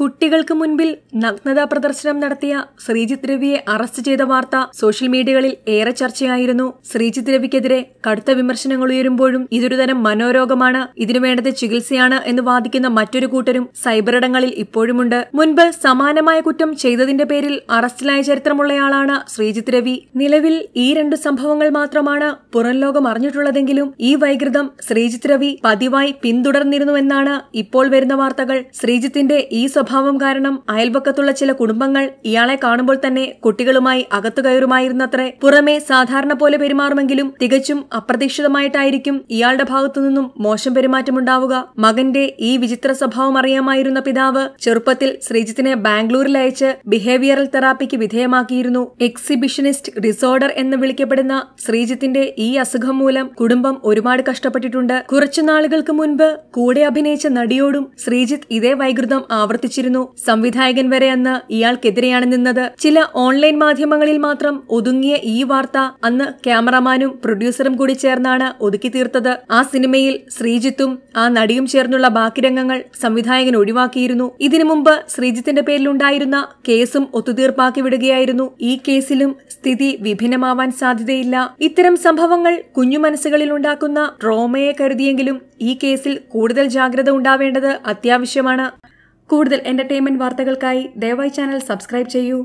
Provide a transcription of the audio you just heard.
കുട്ടികൾക്ക് മുൻപിൽ നഗ്നതാ പ്രദർശനം നടത്തിയ ശ്രീജിത് രവിയെ അറസ്റ്റ് ചെയ്ത വാർത്ത സോഷ്യൽ മീഡിയകളിൽ ഏറെ ചർച്ചയായിരുന്നു ശ്രീജിത് രവിക്കെതിരെ കടുത്ത വിമർശനങ്ങൾ ഉയരുമ്പോഴും ഇതൊരുതരം മനോരോഗമാണ് ഇതിനു വേണ്ടത് ചികിത്സയാണ് എന്ന് വാദിക്കുന്ന മറ്റൊരു കൂട്ടരും സൈബറിടങ്ങളിൽ ഇപ്പോഴുമുണ്ട് മുൻപ് സമാനമായ കുറ്റം ചെയ്തതിന്റെ പേരിൽ അറസ്റ്റിലായ ചരിത്രമുള്ളയാളാണ് ശ്രീജിത് രവി നിലവിൽ ഈ രണ്ട് സംഭവങ്ങൾ മാത്രമാണ് പുറം ലോകം അറിഞ്ഞിട്ടുള്ളതെങ്കിലും ഈ വൈകൃതം ശ്രീജിത് രവി പതിവായി പിന്തുടർന്നിരുന്നുവെന്നാണ് ഇപ്പോൾ വരുന്ന വാർത്തകൾ ശ്രീജിത്തിന്റെ ഈ സ്വഭാവം സ്വഭാവം കാരണം അയൽപക്കത്തുള്ള ചില കുടുംബങ്ങൾ ഇയാളെ കാണുമ്പോൾ തന്നെ കുട്ടികളുമായി അകത്തു കയറുമായിരുന്നത്രേ പുറമേ സാധാരണ പോലെ പെരുമാറുമെങ്കിലും തികച്ചും അപ്രതീക്ഷിതമായിട്ടായിരിക്കും ഇയാളുടെ ഭാഗത്തുനിന്നും മോശം പെരുമാറ്റമുണ്ടാവുക മകന്റെ ഈ വിചിത്ര സ്വഭാവം അറിയാമായിരുന്ന പിതാവ് ചെറുപ്പത്തിൽ ശ്രീജിത്തിനെ ബാംഗ്ലൂരിൽ അയച്ച് ബിഹേവിയറൽ തെറാപ്പിക്ക് വിധേയമാക്കിയിരുന്നു എക്സിബിഷനിസ്റ്റ് ഡിസോർഡർ എന്ന് വിളിക്കപ്പെടുന്ന ശ്രീജിത്തിന്റെ ഈ അസുഖം മൂലം കുടുംബം ഒരുപാട് കഷ്ടപ്പെട്ടിട്ടുണ്ട് കുറച്ചു നാളുകൾക്ക് മുൻപ് കൂടെ അഭിനയിച്ച നടിയോടും ശ്രീജിത്ത് ഇതേ വൈകൃതം ആവർത്തിച്ചു ആരോപിച്ചിരുന്നു സംവിധായകൻ വരെ അന്ന് ഇയാൾക്കെതിരെയാണ് നിന്നത് ചില ഓൺലൈൻ മാധ്യമങ്ങളിൽ മാത്രം ഒതുങ്ങിയ ഈ വാർത്ത അന്ന് ക്യാമറമാനും പ്രൊഡ്യൂസറും കൂടി ചേർന്നാണ് ഒതുക്കി തീർത്തത് ആ സിനിമയിൽ ശ്രീജിത്തും ആ നടിയും ചേർന്നുള്ള ബാക്കി രംഗങ്ങൾ സംവിധായകൻ ഒഴിവാക്കിയിരുന്നു ഇതിനു മുമ്പ് ശ്രീജിത്തിന്റെ പേരിലുണ്ടായിരുന്ന കേസും ഒത്തുതീർപ്പാക്കി വിടുകയായിരുന്നു ഈ കേസിലും സ്ഥിതി വിഭിന്നമാവാൻ സാധ്യതയില്ല ഇത്തരം സംഭവങ്ങൾ കുഞ്ഞു മനസ്സുകളിൽ ഉണ്ടാക്കുന്ന ട്രോമയെ കരുതിയെങ്കിലും ഈ കേസിൽ കൂടുതൽ ജാഗ്രത ഉണ്ടാവേണ്ടത് അത്യാവശ്യമാണ് കൂടുതൽ എന്റർടൈൻമെന്റ് വാർത്തകൾക്കായി ദയവായി ചാനൽ സബ്സ്ക്രൈബ് ചെയ്യൂ